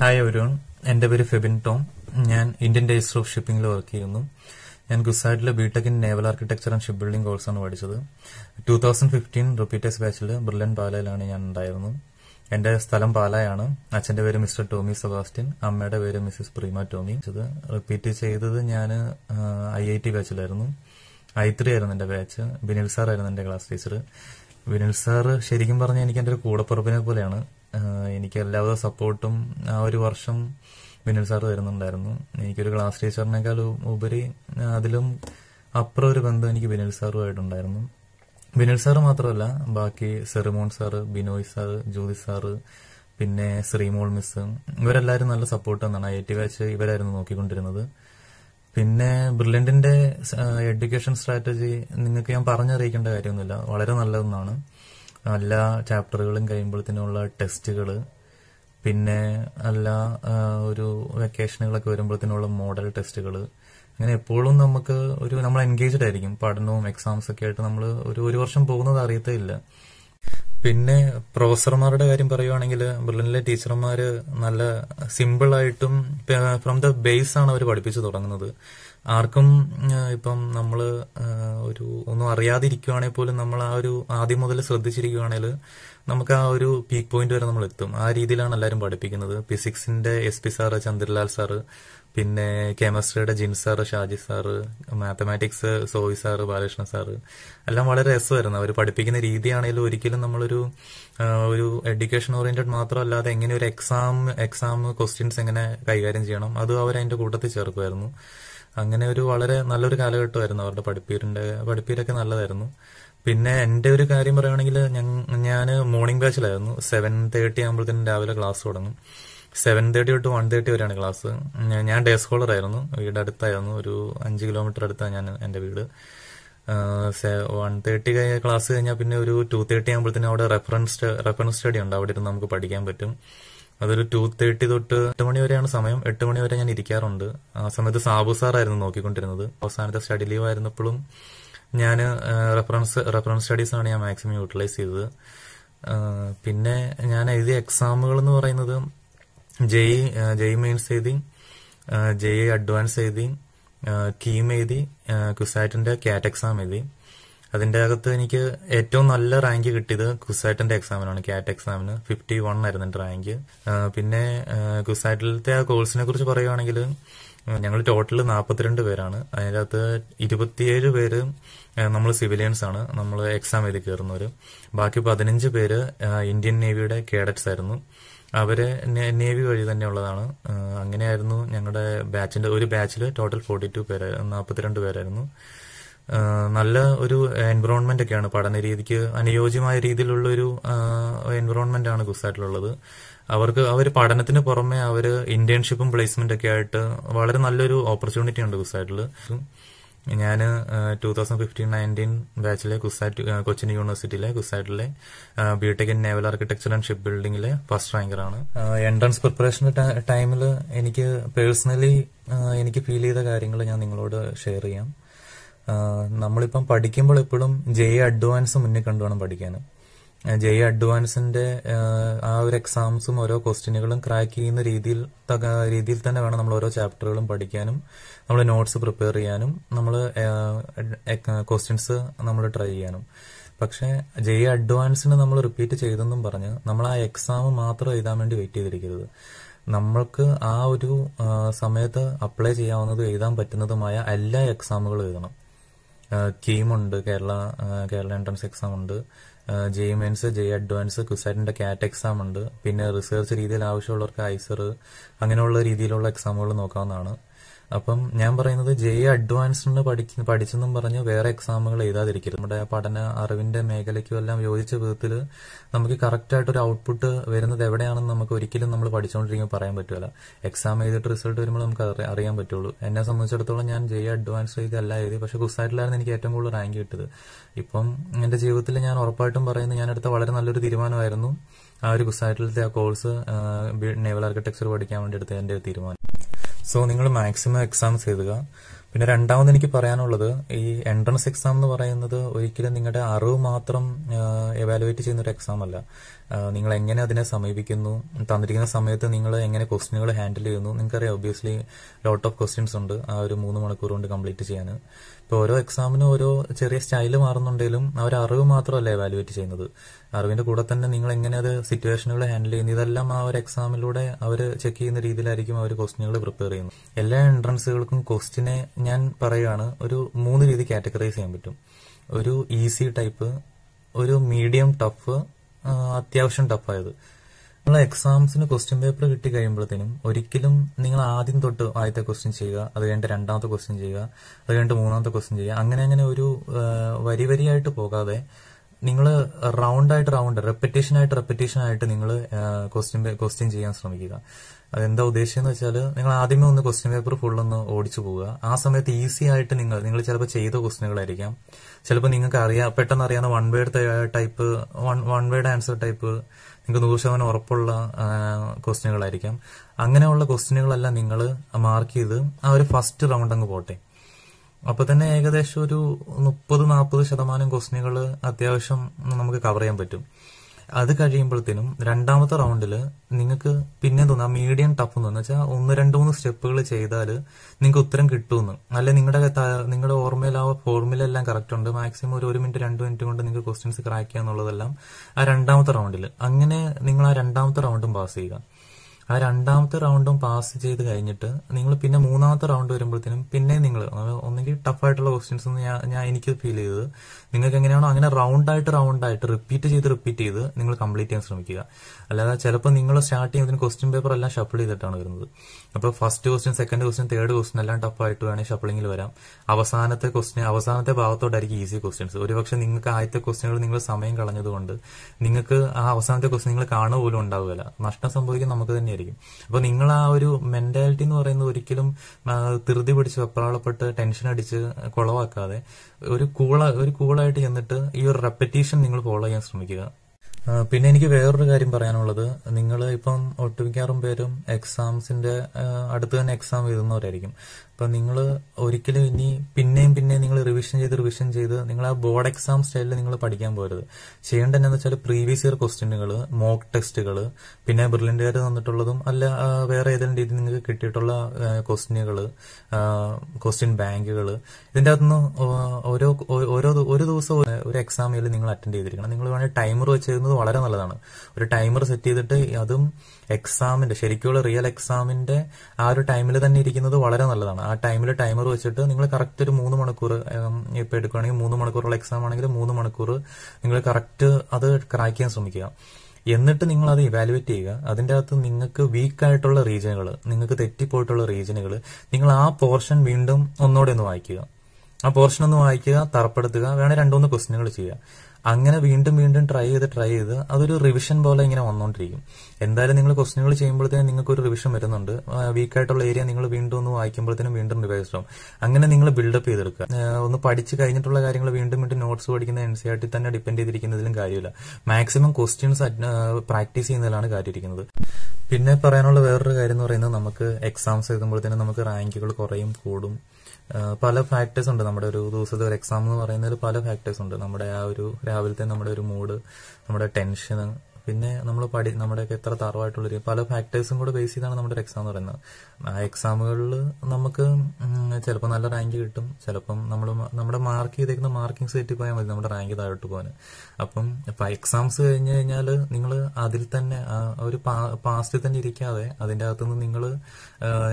hi ഒരുൺ എൻ്റെ പേര് ഫെബിൻ ടോം ഞാൻ ഇന്ത്യൻ രജിസ്റ്റർ ഓഫ് ഷിപ്പിംഗിൽ വർക്ക് ചെയ്യുന്നു ഞാൻ ഗുസാറ്റിലെ BTech in naval architecture and shipbuilding കോഴ്സാണ് പഠിച്ചത് ടൂ തൗസൻഡ് ഫിഫ്റ്റീൻ റിപ്പീറ്റേഴ്സ് ബാച്ചിൽ ബ്രില്ലൻ പാലയിലാണ് ഞാൻ ഉണ്ടായിരുന്നു എന്റെ സ്ഥലം പാലായാണ് അച്ഛന്റെ പേര് മിസ്റ്റർ ടോമി സെബാസ്റ്റ്യൻ അമ്മയുടെ പേര് മിസ്സസ് പ്രീമ ടോമി ഇത് റിപ്പീറ്റ് ചെയ്തത് ഞാൻ ഐ ഐ ടി ബാച്ചിലായിരുന്നു ഐ ത്രീ ആയിരുന്നു എന്റെ ബാച്ച് ബിനിൽ സാർ ആയിരുന്നു എന്റെ ക്ലാസ് ടീച്ചർ വിനിൽ സാർ ശരിക്കും പറഞ്ഞാൽ എനിക്ക് എന്റെ ഒരു കൂടപ്പുറപ്പിനെ പോലെയാണ് എനിക്ക് എല്ലാവിധ സപ്പോർട്ടും ആ ഒരു വർഷം വിനൽ സാർ തരുന്നുണ്ടായിരുന്നു എനിക്കൊരു ക്ലാസ് ടീച്ചറിനേക്കാൾ ഉപരി അതിലും അപ്പുറം ഒരു ബന്ധം എനിക്ക് വിനൽ സാറുമായിട്ടുണ്ടായിരുന്നു വിനൽ സാറ് മാത്രമല്ല ബാക്കി സെറിമോൺ sir Binoy sir Jyothi sir പിന്നെ ശ്രീമോൾ മിസ് ഇവരെല്ലാവരും നല്ല സപ്പോർട്ട് തന്നാണ് ഐ ടി വാച്ച് ഇവരായിരുന്നു നോക്കിക്കൊണ്ടിരുന്നത് പിന്നെ ബ്രില്യൻറ്റിന്റെ എഡ്യൂക്കേഷൻ സ്ട്രാറ്റജി നിങ്ങൾക്ക് ഞാൻ പറഞ്ഞറിയിക്കേണ്ട കാര്യമൊന്നുമില്ല വളരെ നല്ലതെന്നാണ് എല്ലാ ചാപ്റ്ററുകളും കഴിയുമ്പോഴത്തേനുള്ള ടെസ്റ്റുകൾ പിന്നെ എല്ലാ ഒരു വെക്കേഷനുകളൊക്കെ വരുമ്പോഴത്തേനുള്ള മോഡൽ ടെസ്റ്റുകൾ അങ്ങനെ എപ്പോഴും നമുക്ക് ഒരു നമ്മൾ എൻഗേജ്ഡ് ആയിരിക്കും പഠനവും എക്സാംസ് ഒക്കെ ആയിട്ട് നമ്മൾ ഒരു ഒരു വർഷം പോകുന്നത് അറിയത്തേ ഇല്ല പിന്നെ പ്രൊഫസർമാരുടെ കാര്യം പറയുവാണെങ്കിൽ ബ്രിലിനിലെ ടീച്ചർമാർ നല്ല സിമ്പിളായിട്ടും ഫ്രം ദ ബേസ് ആണ് അവർ പഠിപ്പിച്ചു തുടങ്ങുന്നത് ആർക്കും ഇപ്പം നമ്മൾ ഒരു ഒന്നും അറിയാതിരിക്കുവാണെങ്കിൽ പോലും നമ്മൾ ആ ഒരു ആദ്യം മുതൽ ശ്രദ്ധിച്ചിരിക്കുവാണെങ്കിൽ നമുക്ക് ആ ഒരു പീക്ക് പോയിന്റ് വരെ നമ്മൾ എത്തും ആ രീതിയിലാണ് എല്ലാവരും പഠിപ്പിക്കുന്നത് ഫിസിക്സിന്റെ S P sir Chandralal sir പിന്നെ കെമിസ്ട്രിയുടെ ജിൻ സാറ് ഷാജി സാറ് മാത്തമാറ്റിക്സ് സോയി സാറ് ബാലകൃഷ്ണൻ സാറ് എല്ലാം വളരെ രസമായിരുന്നു അവർ പഠിപ്പിക്കുന്ന രീതിയാണെങ്കിലും ഒരിക്കലും നമ്മളൊരു ഒരു എഡ്യൂക്കേഷൻ ഓറിയന്റഡ് മാത്രമല്ലാതെ എങ്ങനെ ഒരു എക്സാം എക്സാം ക്വസ്റ്റ്യൻസ് എങ്ങനെ കൈകാര്യം ചെയ്യണം അത് അവർ അതിന്റെ കൂട്ടത്തിൽ ചേർക്കുമായിരുന്നു അങ്ങനെ ഒരു വളരെ നല്ലൊരു കാലഘട്ടമായിരുന്നു അവരുടെ പഠിപ്പീരിന്റെ പഠിപ്പീരൊക്കെ നല്ലതായിരുന്നു പിന്നെ എൻ്റെ ഒരു കാര്യം പറയുകയാണെങ്കിൽ ഞാൻ മോർണിംഗ് ബാച്ചിലായിരുന്നു സെവൻ തേർട്ടി ആകുമ്പോഴത്തേനും രാവിലെ ക്ലാസ് തുടങ്ങും സെവൻ തേർട്ടി തൊട്ട് വൺ തേർട്ടി വരെയാണ് ക്ലാസ് ഞാൻ ഡേ സ്കോളർ ആയിരുന്നു വീട് അടുത്തായിരുന്നു ഒരു അഞ്ച് കിലോമീറ്റർ അടുത്താണ് ഞാൻ എൻ്റെ വീട് വൺ തേർട്ടി ക്ലാസ് കഴിഞ്ഞാൽ പിന്നെ ഒരു ടു തേർട്ടി ആകുമ്പോഴത്തേനും അവിടെ റെഫറൻസ് റെഫറൻസ് സ്റ്റഡി ഉണ്ട് അവിടെ ഇരുന്ന് നമുക്ക് പഠിക്കാൻ പറ്റും അതൊരു ടു തേർട്ടി തൊട്ട് എട്ട് മണി വരെയാണ് സമയം എട്ട് മണി വരെ ഞാൻ ഇരിക്കാറുണ്ട് ആ സമയത്ത് സാബു സാറായിരുന്നു നോക്കിക്കൊണ്ടിരുന്നത് അവസാനത്തെ സ്റ്റഡി ലീവ് ആയിരുന്നപ്പോഴും ഞാൻ റെഫറൻസ് റെഫറൻസ് സ്റ്റഡീസാണ് ഞാൻ മാക്സിമം യൂട്ടിലൈസ് ചെയ്തത് പിന്നെ ഞാൻ എഴുതിയ എക്സാമുകൾ എന്ന് പറയുന്നത് ജെയ് ജെയ് മെയിൻസ് എഴുതി ജെയ് അഡ്വാൻസ് എഴുതി കീം എഴുതി ക്വിസാറ്റിന്റെ കാറ്റ് എക്സാം എഴുതി അതിൻ്റെ അകത്ത് എനിക്ക് ഏറ്റവും നല്ല റാങ്ക് കിട്ടിയത് കുസാറ്റിന്റെ എക്സാമിനാണ് കാറ്റ് എക്സാമിന് ഫിഫ്റ്റി വൺ ആയിരുന്നു എൻ്റെ റാങ്ക് പിന്നെ കുസാറ്റിലത്തെ ആ കോഴ്സിനെ കുറിച്ച് പറയുകയാണെങ്കിൽ ഞങ്ങൾ ടോട്ടൽ നാൽപ്പത്തിരണ്ട് പേരാണ് അതിനകത്ത് ഇരുപത്തിയേഴ് പേര് നമ്മൾ സിവിലിയൻസ് ആണ് നമ്മൾ എക്സാം എഴുതി കയറുന്നവർ ബാക്കി പതിനഞ്ച് പേര് ഇന്ത്യൻ നേവിയുടെ കേഡറ്റ്സ് ആയിരുന്നു അവരെ നേവി വഴി ഉള്ളതാണ് അങ്ങനെയായിരുന്നു ഞങ്ങളുടെ ബാച്ചിന്റെ ഒരു ബാച്ചിൽ ടോട്ടൽ ഫോർട്ടി ടു പേര് നാൽപ്പത്തിരണ്ട് പേരായിരുന്നു നല്ല ഒരു എൻവറോൺമെന്റ് ഒക്കെയാണ് പഠന രീതിക്ക് അനുയോജ്യമായ രീതിയിലുള്ള ഒരു എൻവറോൺമെന്റ് ആണ് ഗുസാറ്റിലുള്ളത് അവർക്ക് അവർ പഠനത്തിന് പുറമെ അവർ ഇന്റേൺഷിപ്പും പ്ലേസ്മെന്റ് ഒക്കെ ആയിട്ട് വളരെ നല്ലൊരു ഓപ്പർച്യൂണിറ്റി ഉണ്ട് ഗുസാറ്റിൽ ഞാൻ ടൂ തൗസൻഡ് ഫിഫ്റ്റീൻ നയൻറ്റീൻ ബാച്ചിലെ കുസാറ്റ് കൊച്ചിൻ യൂണിവേഴ്സിറ്റിയിലെ കുസാറ്റിലെ BTech in naval architecture and ship ബിൽഡിങ്ങിലെ ഫസ്റ്റ് റാങ്കറാണ് എൻട്രൻസ് പ്രിപ്പറേഷൻ ടൈമിൽ എനിക്ക് പേഴ്സണലി എനിക്ക് ഫീൽ ചെയ്ത കാര്യങ്ങൾ ഞാൻ നിങ്ങളോട് ഷെയർ ചെയ്യാം നമ്മളിപ്പം പഠിക്കുമ്പോൾ എപ്പോഴും ജെ അഡ്വാൻസ് മുന്നേ കണ്ടുവേണം പഠിക്കാൻ ജെ അഡ്വാൻസിന്റെ ആ ഒരു എക്സാംസും ഓരോ ക്വസ്റ്റ്യനുകളും ക്രാക്ക് ചെയ്യുന്ന രീതിയിൽ രീതിയിൽ തന്നെ വേണം നമ്മൾ ഓരോ ചാപ്റ്ററുകളും പഠിക്കാനും നമ്മൾ നോട്ട്സ് പ്രിപ്പയർ ചെയ്യാനും നമ്മൾ ക്വസ്റ്റ്യൻസ് നമ്മൾ ട്രൈ ചെയ്യാനും പക്ഷേ ജെ അഡ്വാൻസിന് നമ്മൾ റിപ്പീറ്റ് ചെയ്തെന്നും പറഞ്ഞ് നമ്മൾ ആ എക്സാം മാത്രം എഴുതാൻ വേണ്ടി വെയിറ്റ് ചെയ്തിരിക്കരുത് നമ്മൾക്ക് ആ ഒരു സമയത്ത് അപ്ലൈ ചെയ്യാവുന്നതും എഴുതാൻ പറ്റുന്നതുമായ എല്ലാ എക്സാമുകളും എഴുതണം കീമുണ്ട് കേരള കേരള എൻട്രൻസ് എക്സാം ഉണ്ട് ജെ മെൻസ് ജെ അഡ്വാൻസ് കുസാറ്റിന്റെ കാറ്റ് എക്സാം ഉണ്ട് പിന്നെ റിസർച്ച് രീതിയിൽ ആവശ്യമുള്ളവർക്ക് ഐസർ അങ്ങനെയുള്ള രീതിയിലുള്ള എക്സാമുകൾ നോക്കാവുന്നതാണ് അപ്പം ഞാൻ പറയുന്നത് ജെ എ അഡ്വാൻസ്ഡ് പഠിച്ച് പഠിച്ചെന്നും പറഞ്ഞ് വേറെ എക്സാമുകൾ എഴുതാതിരിക്കരുത് നമ്മുടെ പഠന അറിവിന്റെ മേഖലയ്ക്കും എല്ലാം യോജിച്ച വിധത്തിൽ നമുക്ക് കറക്റ്റ് ആയിട്ട് ഒരു ഔട്ട്പുട്ട് വരുന്നത് എവിടെയാണെന്ന് നമുക്ക് ഒരിക്കലും നമ്മൾ പഠിച്ചുകൊണ്ടിരിക്കുമ്പോൾ പറയാൻ പറ്റില്ല എക്സാം എഴുതിയിട്ട് റിസൾട്ട് വരുമ്പോൾ നമുക്ക് അറിയാൻ പറ്റുള്ളൂ എന്നെ സംബന്ധിച്ചിടത്തോളം ഞാൻ ജെ എ അഡ്വാൻസ് അല്ല എഴുതി പക്ഷെ കുസായിട്ടിലായിരുന്നു എനിക്ക് ഏറ്റവും കൂടുതൽ റാങ്ക് കിട്ടിയത് ഇപ്പം എന്റെ ജീവിതത്തിൽ ഞാൻ ഉറപ്പായിട്ടും പറയുന്നത് ഞാൻ എടുത്ത വളരെ നല്ലൊരു തീരുമാനമായിരുന്നു ആ ഒരു കുസാറ്റിലത്തെ ആ കോഴ്സ് നേവൽ ആർക്കിടെക്ചർ പഠിക്കാൻ വേണ്ടി എടുത്ത എന്റെ തീരുമാനം സോ നിങ്ങൾ മാക്സിമം എക്സാംസ് എഴുതുക പിന്നെ രണ്ടാമത് എനിക്ക് പറയാനുള്ളത് ഈ എൻട്രൻസ് എക്സാം എന്ന് പറയുന്നത് ഒരിക്കലും നിങ്ങളുടെ അറിവ് മാത്രം എവാലുവേറ്റ് ചെയ്യുന്ന ഒരു എക്സാം അല്ല നിങ്ങൾ എങ്ങനെ അതിനെ സമീപിക്കുന്നു തന്നിരിക്കുന്ന സമയത്ത് നിങ്ങൾ എങ്ങനെ ക്വസ്റ്റ്യനുകൾ ഹാൻഡിൽ ചെയ്യുന്നു നിങ്ങൾക്കറിയാം ഒബിയസ്ലി ലോട്ട് ഓഫ് ക്വസ്റ്റ്യൻസ് ഉണ്ട് ആ ഒരു മൂന്ന് മണിക്കൂർ കൊണ്ട് കംപ്ലീറ്റ് ചെയ്യാൻ ഇപ്പൊ ഓരോ എക്സാമിനും ഓരോ ചെറിയ സ്റ്റൈൽ മാറുന്നുണ്ടെങ്കിലും അവർ അറിവ് മാത്രമല്ല എവാലുവേറ്റ് ചെയ്യുന്നത് അറിവിന്റെ കൂടെ തന്നെ നിങ്ങൾ എങ്ങനെ അത് സിറ്റുവേഷനുകൾ ഹാൻഡിൽ ചെയ്യുന്നു ഇതെല്ലാം ആ ഒരു എക്സാമിലൂടെ അവർ ചെക്ക് ചെയ്യുന്ന രീതിയിലായിരിക്കും അവർ ക്വസ്റ്റിനുകൾ പ്രിപ്പയർ ചെയ്യുന്നത് എല്ലാ എൻട്രൻസുകൾക്കും ക്വസ്റ്റിനെ ഞാൻ പറയുകയാണ് ഒരു മൂന്ന് രീതി കാറ്റഗറൈസ് ചെയ്യാൻ പറ്റും ഒരു ഈസി ടൈപ്പ് ഒരു മീഡിയം ടഫ് അത്യാവശ്യം ടഫായത് നിങ്ങൾ എക്സാംസിന് ക്വസ്റ്റ്യൻ പേപ്പർ കിട്ടി കഴിയുമ്പോഴത്തേനും ഒരിക്കലും നിങ്ങൾ ആദ്യം തൊട്ട് ആദ്യത്തെ ക്വസ്റ്റ്യൻ ചെയ്യുക അത് കഴിഞ്ഞിട്ട് രണ്ടാമത്തെ ക്വസ്റ്റ്യൻ ചെയ്യുക അത് കഴിഞ്ഞിട്ട് മൂന്നാമത്തെ ക്വസ്റ്റ്യൻ ചെയ്യുക അങ്ങനെ അങ്ങനെ ഒരു വരി വരിയായിട്ട് പോകാതെ നിങ്ങൾ റൗണ്ട് ആയിട്ട് റൗണ്ട് റെപ്പറ്റീഷൻ ആയിട്ട് റെപ്പറ്റീഷൻ ആയിട്ട് നിങ്ങൾ ക്വസ്റ്റ്യൻ ക്വസ്റ്റ്യൻ ചെയ്യാൻ ശ്രമിക്കുക അതെന്താ ഉദ്ദേശിച്ചെന്ന് വെച്ചാൽ നിങ്ങൾ ആദ്യമേ ഒന്ന് ക്വസ്റ്റ്യൻ പേപ്പർ ഫുൾ ഒന്ന് ഓടിച്ചു പോവുക ആ സമയത്ത് ഈസി ആയിട്ട് നിങ്ങൾ നിങ്ങൾ ചിലപ്പോൾ ചെയ്ത ക്വസ്റ്റ്യനുകളായിരിക്കാം ചിലപ്പോൾ നിങ്ങൾക്ക് അറിയാം പെട്ടെന്ന് അറിയാവുന്ന one word type one one word answer type നിങ്ങൾക്ക് നൂറ് ശതമാനം ഉറപ്പുള്ള ക്വസ്റ്റ്യനുകളായിരിക്കാം അങ്ങനെയുള്ള ക്വസ്റ്റ്യനുകളെല്ലാം നിങ്ങൾ മാർക്ക് ചെയ്ത് ആ ഒരു ഫസ്റ്റ് റൗണ്ട് അങ്ങ് പോട്ടെ അപ്പൊ തന്നെ ഏകദേശം ഒരു മുപ്പത് നാൽപ്പത് ശതമാനം ക്വസ്റ്റ്യനുകൾ അത്യാവശ്യം നമുക്ക് കവർ ചെയ്യാൻ പറ്റും അത് കഴിയുമ്പോഴത്തേനും രണ്ടാമത്തെ റൗണ്ടിൽ നിങ്ങൾക്ക് പിന്നെ തോന്നാം മീഡിയം ടഫ് എന്ന് വെച്ചാൽ ഒന്ന് രണ്ട് മൂന്ന് സ്റ്റെപ്പുകൾ ചെയ്താൽ നിങ്ങൾക്ക് ഉത്തരം കിട്ടുമെന്ന് അല്ലെ നിങ്ങളുടെ നിങ്ങളുടെ ഓർമ്മയിൽ ആ ഫോർമുല എല്ലാം കറക്റ്റ് ഉണ്ട് മാക്സിമം ഒരു ഒരു മിനിറ്റ് രണ്ട് മിനിറ്റ് കൊണ്ട് നിങ്ങൾക്ക് ക്വസ്റ്റ്യൻസ് ക്രാക്ക് ചെയ്യാന്നുള്ളതെല്ലാം എന്നുള്ളതെല്ലാം ആ രണ്ടാമത്തെ റൗണ്ടിൽ അങ്ങനെ നിങ്ങൾ ആ രണ്ടാമത്തെ റൗണ്ടും പാസ് ചെയ്യുക ആ രണ്ടാമത്തെ റൗണ്ടും പാസ് ചെയ്ത് കഴിഞ്ഞിട്ട് നിങ്ങൾ പിന്നെ മൂന്നാമത്തെ റൗണ്ട് വരുമ്പോഴത്തേനും പിന്നെ നിങ്ങൾ ഒന്നെങ്കിൽ ടഫായിട്ടുള്ള ക്വസ്റ്റ്യൻസ് ഒന്ന് ഞാൻ എനിക്ക് ഫീൽ ചെയ്തത് നിങ്ങൾക്ക് എങ്ങനെയാണോ അങ്ങനെ റൗണ്ടായിട്ട് റൗണ്ടായിട്ട് റിപ്പീറ്റ് ചെയ്ത് റിപ്പീറ്റ് ചെയ്ത് നിങ്ങൾ കംപ്ലീറ്റ് ചെയ്യാൻ ശ്രമിക്കുക അല്ലാതെ ചിലപ്പോൾ നിങ്ങൾ സ്റ്റാർട്ട് ചെയ്യുന്നതിന് ക്വസ്റ്റ്യൻ പേപ്പർ എല്ലാം ഷഫിൾ ചെയ്തിട്ടാണ് വരുന്നത് അപ്പോൾ first question second question third question എല്ലാം ടഫായിട്ട് വേണമെങ്കിൽ ഷഫിളിങ്ങിൽ വരാം അവസാനത്തെ ക്വസ്റ്റ്യൻ അവസാനത്തെ ഭാഗത്തോടായിരിക്കും ഈസി ക്വസ്റ്റ്യൻസ് ഒരുപക്ഷെ നിങ്ങൾക്ക് ആദ്യത്തെ ക്വസ്റ്റ്യനുകൾ നിങ്ങൾ സമയം കളഞ്ഞതുകൊണ്ട് നിങ്ങൾക്ക് ആ അവസാനത്തെ ക്വസ്റ്റ്യൻ നിങ്ങൾ കാണുക പോലും ഉണ്ടാവുകയില്ല നഷ്ടം സംഭവിക്കാൻ നമുക്ക് തന്നെ ആയിരിക്കും അപ്പൊ നിങ്ങൾ ആ ഒരു മെന്റാലിറ്റി എന്ന് പറയുന്നത് ഒരിക്കലും തിരുതി പിടിച്ച് വെപ്രാളപ്പെട്ട് ടെൻഷൻ അടിച്ച് കുളവാക്കാതെ ഒരു കൂള ഒരു കൂളായിട്ട് ചെന്നിട്ട് ഈ ഒരു റെപ്പറ്റീഷൻ നിങ്ങൾ ഫോളോ ചെയ്യാൻ ശ്രമിക്കുക പിന്നെ എനിക്ക് വേറൊരു കാര്യം പറയാനുള്ളത് നിങ്ങൾ ഇപ്പം ഒട്ടുമിക്കാറും പേരും എക്സാംസിന്റെ അടുത്ത് തന്നെ എക്സാം എഴുതുന്നവരായിരിക്കും അപ്പൊ നിങ്ങൾ ഒരിക്കലും ഇനി പിന്നെയും പിന്നെയും നിങ്ങൾ റിവിഷൻ ചെയ്ത് റിവിഷൻ ചെയ്ത് നിങ്ങൾ ആ ബോർഡ് എക്സാം സ്റ്റൈലിൽ നിങ്ങൾ പഠിക്കാൻ പോരുത് ചെയ്യേണ്ടത് എന്നാന്ന് വെച്ചാൽ പ്രീവിയസ് ഇയർ ക്വസ്റ്റ്യനുകൾ മോക്ക് ടെസ്റ്റുകൾ പിന്നെ ബ്രില്യൻ്റുകാർ തന്നിട്ടുള്ളതും അല്ല വേറെ ഏതെങ്കിലും രീതിയിൽ നിങ്ങൾക്ക് കിട്ടിയിട്ടുള്ള ക്വസ്റ്റ്യനുകൾ ക്വസ്റ്റ്യൻ ബാങ്കുകൾ ഇതിൻ്റെ അകത്തുനിന്ന് ഓരോ ഓരോ ഒരു ദിവസം ഒരു എക്സാമിൽ നിങ്ങൾ അറ്റൻഡ് ചെയ്തിരിക്കണം നിങ്ങൾ വേണമെങ്കിൽ ടൈമർ വെച്ചിരുന്നത് വളരെ നല്ലതാണ് ഒരു ടൈമർ സെറ്റ് ചെയ്തിട്ട് അതും എക്സാമിന്റെ ശരിക്കുള്ള റിയൽ എക്സാമിന്റെ ആ ഒരു ടൈമിൽ തന്നെ ഇരിക്കുന്നത് വളരെ നല്ലതാണ് ആ ടൈമിൽ ടൈമർ വെച്ചിട്ട് നിങ്ങൾ കറക്റ്റ് ഒരു മൂന്ന് മണിക്കൂർ ഇപ്പം എടുക്കുകയാണെങ്കിൽ മൂന്ന് മണിക്കൂറുള്ള എക്സാം ആണെങ്കിൽ മൂന്ന് മണിക്കൂർ നിങ്ങൾ കറക്റ്റ് അത് ക്രാക്ക് ചെയ്യാൻ ശ്രമിക്കുക എന്നിട്ട് നിങ്ങൾ അത് ഇവാലുവേറ്റ് ചെയ്യുക അതിന്റെ അകത്ത് നിങ്ങൾക്ക് വീക്ക് ആയിട്ടുള്ള റീജനുകൾ നിങ്ങൾക്ക് തെറ്റിപ്പോയിട്ടുള്ള റീജനുകൾ നിങ്ങൾ ആ പോർഷൻ വീണ്ടും ഒന്നുകൂടെ ഒന്ന് വായിക്കുക ആ പോർഷൻ ഒന്ന് വായിക്കുക തറപ്പെടുത്തുക വേണേൽ രണ്ടു മൂന്ന് ക്വസ്റ്റ്യനുകൾ ചെയ്യുക അങ്ങനെ വീണ്ടും വീണ്ടും ട്രൈ ചെയ്ത് ട്രൈ ചെയ്ത് അതൊരു റിവിഷൻ പോലെ ഇങ്ങനെ വന്നുകൊണ്ടിരിക്കും എന്തായാലും നിങ്ങൾ ക്വസ്റ്റ്യനുകൾ ചെയ്യുമ്പോഴത്തേനും നിങ്ങൾക്ക് ഒരു റിവിഷൻ വരുന്നുണ്ട് വീക്കായിട്ടുള്ള ഏരിയ നിങ്ങൾ വീണ്ടും ഒന്ന് വായിക്കുമ്പോഴത്തേനും വീണ്ടും റിവൈസ് ആവും അങ്ങനെ നിങ്ങൾ ബിൽഡപ്പ് ചെയ്തെടുക്കുക ഒന്ന് പഠിച്ച് കഴിഞ്ഞിട്ടുള്ള കാര്യങ്ങൾ വീണ്ടും വീണ്ടും നോട്ട്സ് പഠിക്കുന്ന എൻ സി ആർ ടി തന്നെ ഡിപ്പെൻഡ് ചെയ്തിരിക്കുന്നതിലും കാര്യമില്ല മാക്സിമം ക്വസ്റ്റ്യൻസ് പ്രാക്ടീസ് ചെയ്യുന്നതിലാണ് കാര്യമിരിക്കുന്നത് പിന്നെ പറയാനുള്ള വേറൊരു കാര്യം എന്ന് പറയുന്നത് നമുക്ക് എക്സാംസ് എഴുതുമ്പോഴത്തേനും നമുക്ക് റാങ്കുകൾ കുറയും കൂടും പല ഫാക്ടേഴ്സ് ഉണ്ട് നമ്മുടെ ഒരു ദിവസത്തെ ഒരു എക്സാം എന്ന് പറയുന്നതിൽ പല ഫാക്ടേഴ്സ് ഉണ്ട് നമ്മുടെ ആ ഒരു രാവിലത്തെ നമ്മുടെ ഒരു മൂഡ് നമ്മുടെ ടെൻഷന് പിന്നെ നമ്മൾ പഠി നമ്മുടെയൊക്കെ എത്ര തറവായിട്ടുള്ളൊരു പല ഫാക്ടേഴ്സും കൂടെ ബേസ് ചെയ്താണ് നമ്മുടെ ഒരു എക്സാം എന്ന് പറയുന്നത് ആ എക്സാമുകളിൽ നമുക്ക് ചിലപ്പോൾ നല്ല റാങ്ക് കിട്ടും ചിലപ്പം നമ്മൾ നമ്മുടെ മാർക്ക് ചെയ്തേക്കുന്ന മാർക്കിംഗ് സെറ്റിൽ പോയാൽ മതി നമ്മുടെ റാങ്ക് താഴോട്ട് പോകാൻ അപ്പം ഇപ്പം എക്സാംസ് കഴിഞ്ഞ് കഴിഞ്ഞാൽ നിങ്ങൾ അതിൽ തന്നെ ഒരു പാസ്റ്റിൽ തന്നെ ഇരിക്കാതെ അതിൻ്റെ അകത്തുനിന്ന് നിങ്ങൾ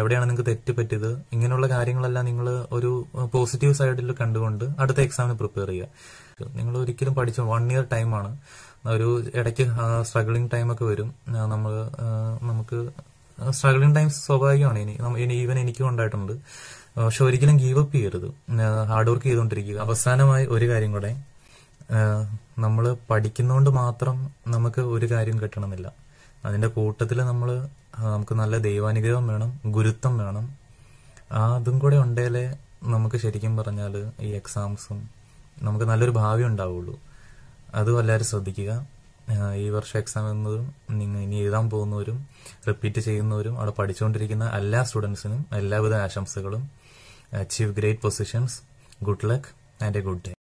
എവിടെയാണ് നിങ്ങൾക്ക് തെറ്റ് പറ്റിയത് ഇങ്ങനെയുള്ള കാര്യങ്ങളെല്ലാം നിങ്ങൾ ഒരു പോസിറ്റീവ് സൈഡിൽ കണ്ടുകൊണ്ട് അടുത്ത എക്സാമിന് പ്രിപ്പയർ ചെയ്യുക നിങ്ങൾ ഒരിക്കലും പഠിച്ച വൺ ഇയർ ടൈമാണ് ഒരു ഇടയ്ക്ക് സ്ട്രഗിളിങ് ടൈമൊക്കെ വരും നമ്മൾ നമുക്ക് സ്ട്രഗിളിങ് ടൈം സ്വാഭാവികമാണ് ഇനി ഈവൻ എനിക്കും ഉണ്ടായിട്ടുണ്ട് പക്ഷെ ഒരിക്കലും ഗീവ് അപ്പ് ചെയ്യരുത് ഹാർഡ് വർക്ക് ചെയ്തുകൊണ്ടിരിക്കുക അവസാനമായി ഒരു കാര്യം കൂടെ നമ്മൾ പഠിക്കുന്നതുകൊണ്ട് മാത്രം നമുക്ക് ഒരു കാര്യം കിട്ടണമെന്നില്ല അതിന്റെ കൂട്ടത്തിൽ നമ്മൾ നമുക്ക് നല്ല ദൈവാനുഗ്രഹം വേണം ഗുരുത്വം വേണം ആ അതും കൂടെ ഉണ്ടേലേ നമുക്ക് ശരിക്കും പറഞ്ഞാൽ ഈ എക്സാംസും നമുക്ക് നല്ലൊരു ഭാവി ഉണ്ടാവുള്ളൂ അതും എല്ലാവരും ശ്രദ്ധിക്കുക ഈ വർഷം എക്സാം എന്നതും നിങ്ങൾ ഇനി എഴുതാൻ പോകുന്നവരും റിപ്പീറ്റ് ചെയ്യുന്നവരും അവിടെ പഠിച്ചുകൊണ്ടിരിക്കുന്ന എല്ലാ സ്റ്റുഡൻസിനും എല്ലാവിധ ആശംസകളും achieve great positions good luck and a good day